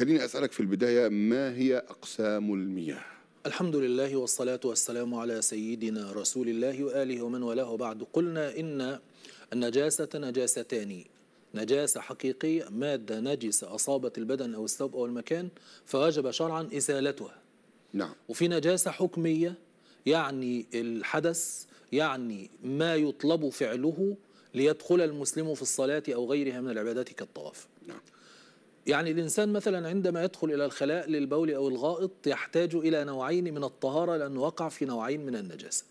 خليني أسألك في البداية ما هي أقسام المياه؟ الحمد لله والصلاة والسلام على سيدنا رسول الله وآله ومن والاه بعد قلنا إن النجاسة نجاستان نجاسة حقيقية مادة نجسة أصابت البدن أو الثوب أو المكان فوجب شرعا إزالتها نعم وفي نجاسة حكمية يعني الحدث يعني ما يطلب فعله ليدخل المسلم في الصلاة أو غيرها من العبادات كالطواف نعم يعني الإنسان مثلا عندما يدخل إلى الخلاء للبول أو الغائط يحتاج إلى نوعين من الطهارة لأنه وقع في نوعين من النجاسة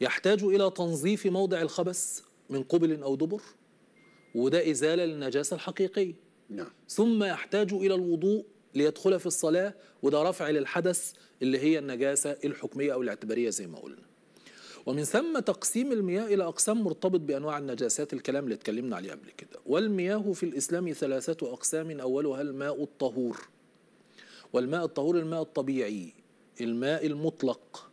يحتاج إلى تنظيف موضع الخبث من قبل أو دبر وده إزالة للنجاسة الحقيقية نعم. ثم يحتاج إلى الوضوء ليدخل في الصلاة وده رفع للحدث اللي هي النجاسة الحكمية أو الاعتبارية زي ما قلنا ومن ثم تقسيم المياه إلى أقسام مرتبط بأنواع النجاسات الكلام اللي اتكلمنا عليه قبل كده والمياه في الإسلام ثلاثة أقسام أولها الماء الطهور والماء الطهور الماء الطبيعي الماء المطلق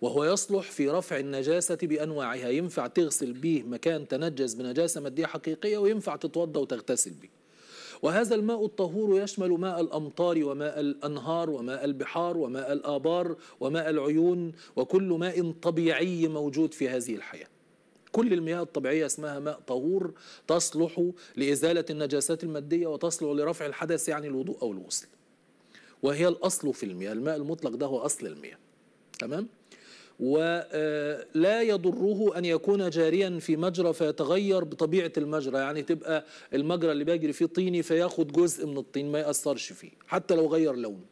وهو يصلح في رفع النجاسة بأنواعها ينفع تغسل بيه مكان تنجس بنجاسة مادية حقيقية وينفع تتوضى وتغتسل بيه وهذا الماء الطهور يشمل ماء الأمطار وماء الأنهار وماء البحار وماء الآبار وماء العيون وكل ماء طبيعي موجود في هذه الحياة كل المياه الطبيعية اسمها ماء طهور تصلح لإزالة النجاسات المادية وتصلح لرفع الحدث يعني الوضوء أو الغسل وهي الأصل في المياه الماء المطلق ده هو أصل المياه تمام؟ ولا يضره أن يكون جاريا في مجرى فيتغير بطبيعة المجرى يعني تبقى المجرى اللي بيجري فيه طيني فياخد جزء من الطين ما يأثرش فيه حتى لو غير لونه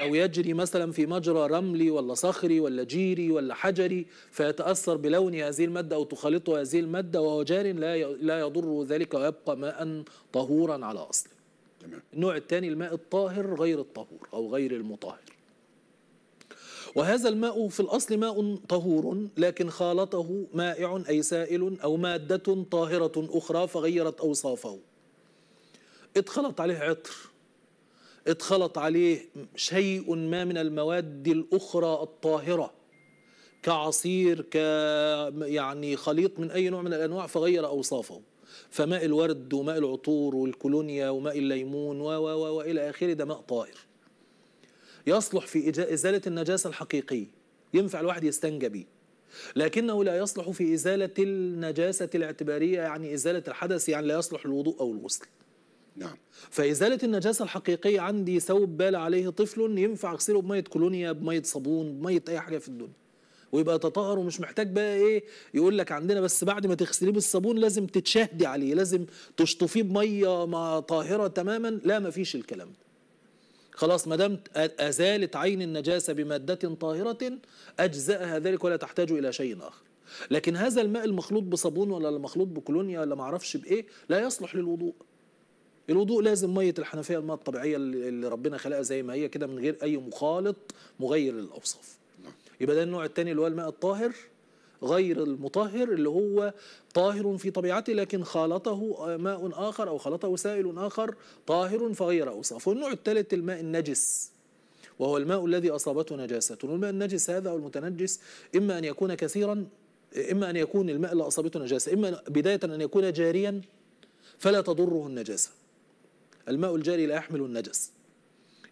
أو يجري مثلا في مجرى رملي ولا صخري ولا جيري ولا حجري فيتأثر بلون هذه المادة أو تخالطه هذه المادة وهو جار لا لا يضره ذلك ويبقى ماء طهورا على أصله النوع الثاني الماء الطاهر غير الطهور أو غير المطهر وهذا الماء في الأصل ماء طهور لكن خالطه مائع أي سائل أو مادة طاهرة أخرى فغيرت أوصافه اتخلط عليه عطر اتخلط عليه شيء ما من المواد الأخرى الطاهرة كعصير ك يعني خليط من أي نوع من الأنواع فغير أوصافه فماء الورد وماء العطور والكولونيا وماء الليمون و و و إلى آخره ده ماء طاهر يصلح في إزالة النجاسة الحقيقية ينفع الواحد يستنجى بيه لكنه لا يصلح في إزالة النجاسة الاعتبارية يعني إزالة الحدث يعني لا يصلح الوضوء أو الغسل نعم فإزالة النجاسة الحقيقية عندي ثوب بال عليه طفل ينفع أغسله بمية كولونيا بمية صابون بمية أي حاجة في الدنيا ويبقى تطهر ومش محتاج بقى ايه يقول لك عندنا بس بعد ما تغسليه بالصابون لازم تتشهدي عليه لازم تشطفيه بميه طاهره تماما لا مفيش الكلام ده خلاص ما دام أزالت عين النجاسة بمادة طاهرة أجزأها ذلك ولا تحتاج إلى شيء آخر لكن هذا الماء المخلوط بصابون ولا المخلوط بكولونيا ولا معرفش بإيه لا يصلح للوضوء الوضوء لازم مية الحنفية الماء الطبيعية اللي ربنا خلقها زي ما هي كده من غير أي مخالط مغير للأوصاف نعم. يبقى ده النوع الثاني اللي هو الماء الطاهر غير المطهر اللي هو طاهر في طبيعته لكن خالطه ماء آخر أو خالطه سائل آخر طاهر فغير أوصاف والنوع الثالث الماء النجس وهو الماء الذي أصابته نجاسة والماء النجس هذا أو المتنجس إما أن يكون كثيرا إما أن يكون الماء اللي أصابته نجاسة إما بداية أن يكون جاريا فلا تضره النجاسة الماء الجاري لا يحمل النجس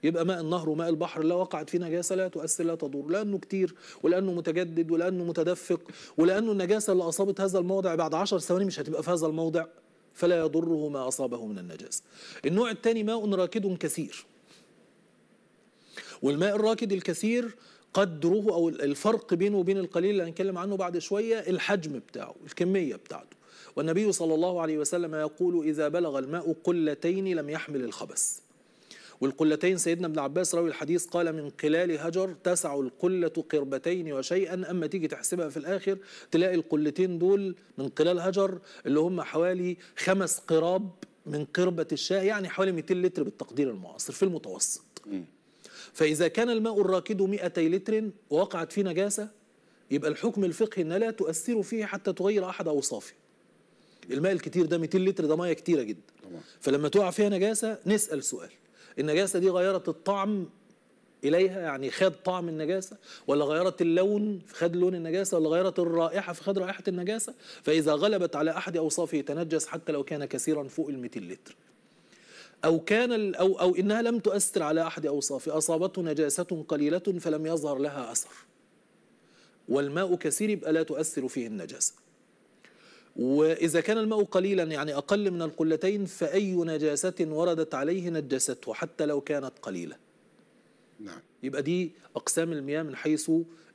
يبقى ماء النهر وماء البحر لا وقعت فيه نجاسه لا تؤثر لا تضر لانه كتير ولانه متجدد ولانه متدفق ولانه النجاسه اللي اصابت هذا الموضع بعد 10 ثواني مش هتبقى في هذا الموضع فلا يضره ما اصابه من النجاسه. النوع الثاني ماء راكد كثير. والماء الراكد الكثير قدره او الفرق بينه وبين القليل اللي هنتكلم عنه بعد شويه الحجم بتاعه، الكميه بتاعته. والنبي صلى الله عليه وسلم يقول اذا بلغ الماء قلتين لم يحمل الخبث. والقلتين سيدنا ابن عباس راوي الحديث قال من قلال هجر تسع القلة قربتين وشيئا أما تيجي تحسبها في الآخر تلاقي القلتين دول من قلال هجر اللي هم حوالي خمس قراب من قربة الشاء يعني حوالي 200 لتر بالتقدير المعاصر في المتوسط فإذا كان الماء الراكد 200 لتر ووقعت فيه نجاسة يبقى الحكم الفقهي أن لا تؤثر فيه حتى تغير أحد أوصافه الماء الكتير ده 200 لتر ده ميه كتيره جدا طبعا. فلما تقع فيها نجاسه نسال سؤال النجاسة دي غيرت الطعم إليها يعني خد طعم النجاسة ولا غيرت اللون خد لون النجاسة ولا غيرت الرائحة فخد رائحة النجاسة فإذا غلبت على أحد أوصافه تنجس حتى لو كان كثيرا فوق ال 200 لتر أو كان أو أو إنها لم تؤثر على أحد أوصافه أصابته نجاسة قليلة فلم يظهر لها أثر والماء كثير يبقى لا تؤثر فيه النجاسة وإذا كان الماء قليلا يعني أقل من القلتين فأي نجاسة وردت عليه نجسته حتى لو كانت قليلة نعم. يبقى دي أقسام المياه من حيث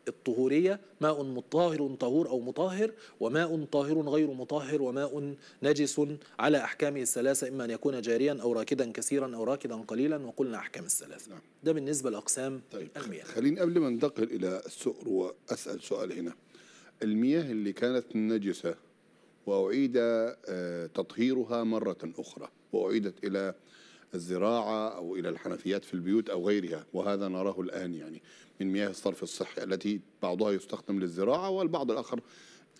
الطهورية ماء مطهر طهور أو مطهر وماء طاهر غير مطهر وماء نجس على أحكامه الثلاثة إما أن يكون جاريا أو راكدا كثيرا أو راكدا قليلا وقلنا أحكام الثلاثة نعم. ده بالنسبة لأقسام طيب المياه خليني قبل ما ننتقل إلى السؤر وأسأل سؤال هنا المياه اللي كانت نجسة وأعيد آه، تطهيرها مرة أخرى وأعيدت إلى الزراعة أو إلى الحنفيات في البيوت أو غيرها وهذا نراه الآن يعني من مياه الصرف الصحي التي بعضها يستخدم للزراعة والبعض الآخر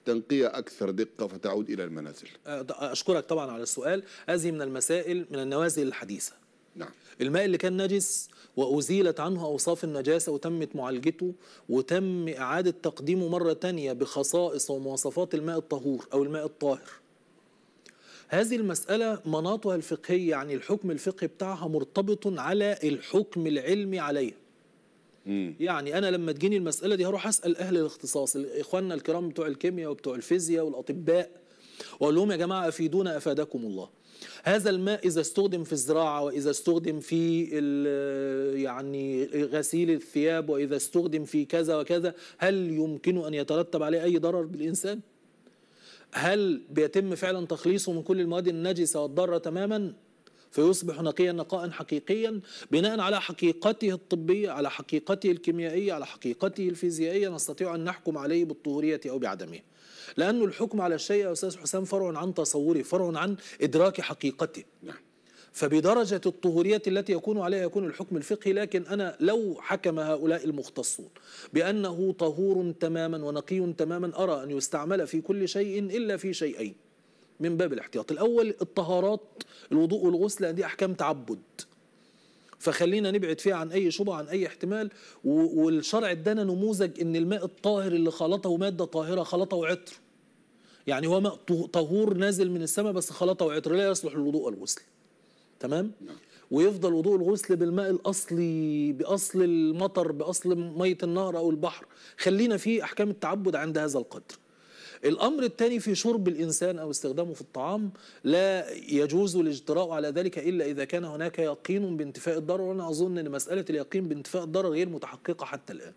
تنقية أكثر دقة فتعود إلى المنازل أه، أشكرك طبعا على السؤال هذه من المسائل من النوازل الحديثة نعم الماء اللي كان نجس وأزيلت عنه أوصاف النجاسة وتمت معالجته وتم إعادة تقديمه مرة تانية بخصائص ومواصفات الماء الطهور أو الماء الطاهر هذه المسألة مناطها الفقهية يعني الحكم الفقهي بتاعها مرتبط على الحكم العلمي عليها يعني أنا لما تجيني المسألة دي هروح أسأل أهل الاختصاص إخواننا الكرام بتوع الكيمياء وبتوع الفيزياء والأطباء وأقول لهم يا جماعة أفيدونا أفادكم الله هذا الماء إذا استخدم في الزراعة وإذا استخدم في يعني غسيل الثياب وإذا استخدم في كذا وكذا هل يمكن أن يترتب عليه أي ضرر بالإنسان؟ هل بيتم فعلا تخليصه من كل المواد النجسة والضارة تماما؟ فيصبح نقيا نقاء حقيقيا بناء على حقيقته الطبية على حقيقته الكيميائية على حقيقته الفيزيائية نستطيع أن نحكم عليه بالطهورية أو بعدمه لأنه الحكم على الشيء يا أستاذ حسام فرع عن تصوري فرع عن إدراك حقيقته نعم فبدرجة الطهورية التي يكون عليها يكون الحكم الفقهي لكن أنا لو حكم هؤلاء المختصون بأنه طهور تماما ونقي تماما أرى أن يستعمل في كل شيء إلا في شيئين من باب الاحتياط الأول الطهارات الوضوء والغسل دي أحكام تعبد فخلينا نبعد فيها عن اي شبهه عن اي احتمال والشرع ادانا نموذج ان الماء الطاهر اللي خلطه ماده طاهره خلطه عطر يعني هو ماء طهور نازل من السماء بس خلطه وعطر لا يصلح للوضوء والغسل تمام نعم. ويفضل وضوء الغسل بالماء الاصلي باصل المطر باصل ميه النهر او البحر خلينا في احكام التعبد عند هذا القدر الامر الثاني في شرب الانسان او استخدامه في الطعام لا يجوز الاجتراء على ذلك الا اذا كان هناك يقين بانتفاء الضرر وانا اظن ان مساله اليقين بانتفاء الضرر غير متحققه حتى الان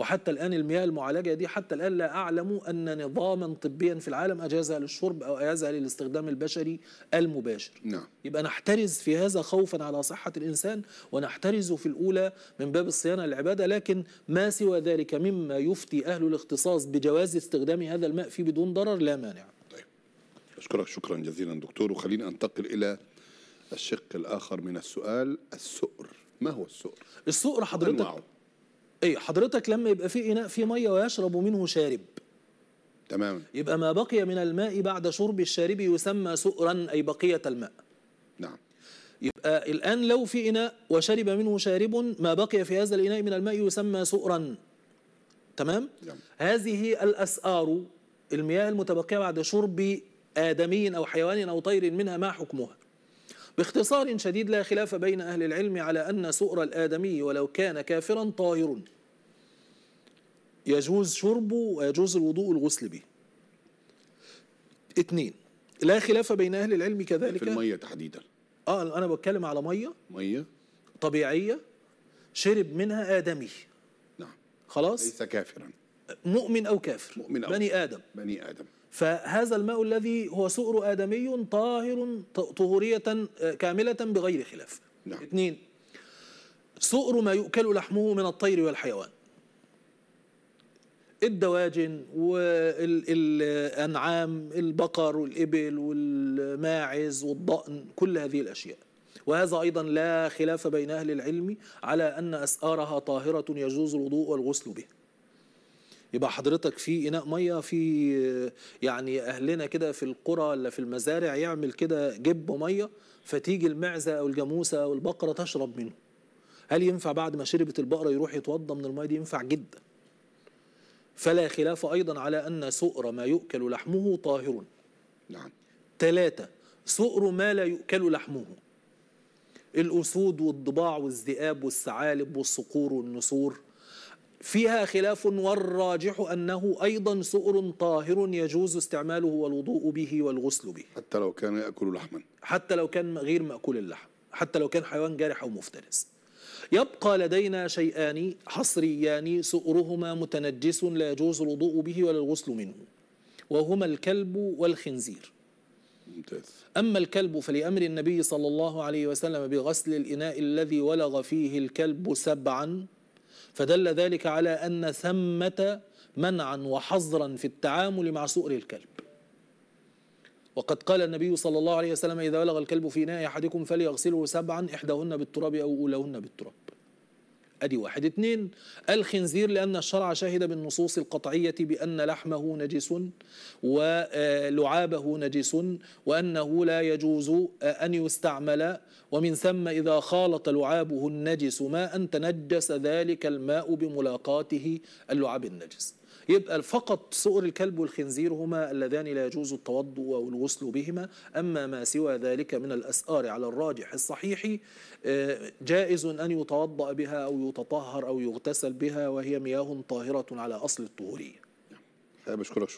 وحتى الآن المياه المعالجة دي حتى الآن لا أعلم أن نظاما طبيا في العالم أجازها للشرب أو أجازها للاستخدام البشري المباشر نعم. يبقى نحترز في هذا خوفا على صحة الإنسان ونحترز في الأولى من باب الصيانة العبادة لكن ما سوى ذلك مما يفتي أهل الاختصاص بجواز استخدام هذا الماء فيه بدون ضرر لا مانع طيب أشكرك شكرا جزيلا دكتور وخلينا أنتقل إلى الشق الآخر من السؤال السؤر ما هو السؤر؟ السؤر حضرتك أنواعه. ايه حضرتك لما يبقى في اناء فيه ميه ويشرب منه شارب تمام يبقى ما بقي من الماء بعد شرب الشارب يسمى سؤرا اي بقيه الماء نعم يبقى الان لو في اناء وشرب منه شارب ما بقي في هذا الاناء من الماء يسمى سؤرا تمام نعم. هذه الاسآر المياه المتبقيه بعد شرب آدمي أو حيوان أو طير منها ما حكمها باختصار شديد لا خلاف بين أهل العلم على أن سؤر الآدمي ولو كان كافرا طاهر يجوز شربه ويجوز الوضوء والغسل به اثنين لا خلاف بين أهل العلم كذلك في المية تحديدا آه أنا بتكلم على مية مية طبيعية شرب منها آدمي نعم خلاص ليس كافرا مؤمن أو كافر مؤمن أو بني آدم بني آدم فهذا الماء الذي هو سؤر آدمي طاهر طهورية آه، كاملة بغير خلاف نعم. اثنين سؤر ما يؤكل لحمه من الطير والحيوان الدواجن والأنعام البقر والإبل والماعز والضأن كل هذه الأشياء وهذا أيضا لا خلاف بين أهل العلم على أن أسآرها طاهرة يجوز الوضوء والغسل بها يبقى حضرتك في اناء ميه في يعني اهلنا كده في القرى ولا في المزارع يعمل كده جب ميه فتيجي المعزه او الجاموسه او البقره تشرب منه هل ينفع بعد ما شربت البقره يروح يتوضى من الميه دي ينفع جدا فلا خلاف ايضا على ان سؤر ما يؤكل لحمه طاهر نعم ثلاثه سؤر ما لا يؤكل لحمه الأسود والضباع والذئاب والثعالب والصقور والنسور فيها خلاف والراجح أنه أيضا سؤر طاهر يجوز استعماله والوضوء به والغسل به حتى لو كان يأكل لحما حتى لو كان غير مأكول اللحم حتى لو كان حيوان جارح أو مفترس يبقى لدينا شيئان حصريان سؤرهما متنجس لا يجوز الوضوء به ولا الغسل منه وهما الكلب والخنزير ممتاز. أما الكلب فلأمر النبي صلى الله عليه وسلم بغسل الإناء الذي ولغ فيه الكلب سبعا فدل ذلك على أن ثمة منعا وحظرا في التعامل مع سؤر الكلب وقد قال النبي صلى الله عليه وسلم إذا بلغ الكلب في ناء أحدكم فليغسله سبعا إحداهن بالتراب أو أولهن بالتراب أدي واحد اثنين الخنزير لأن الشرع شهد بالنصوص القطعية بأن لحمه نجس ولعابه آه، نجس وأنه لا يجوز آه، أن يستعمل ومن ثم إذا خالط لعابه النجس ماء تنجس ذلك الماء بملاقاته اللعاب النجس يبقى فقط صقر الكلب والخنزير هما اللذان لا يجوز التوضؤ والغسل بهما أما ما سوى ذلك من الأسآر على الراجح الصحيح آه، جائز أن يتوضأ بها أو يتطهر أو يغتسل بها وهي مياه طاهرة على أصل الطهورية بشكرك